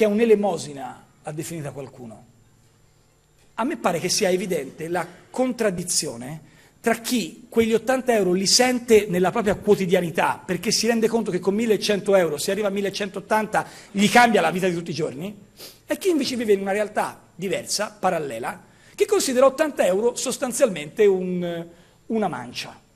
che è un'elemosina, ha definita qualcuno. A me pare che sia evidente la contraddizione tra chi quegli 80 euro li sente nella propria quotidianità, perché si rende conto che con 1100 euro, se arriva a 1180, gli cambia la vita di tutti i giorni, e chi invece vive in una realtà diversa, parallela, che considera 80 euro sostanzialmente un, una mancia.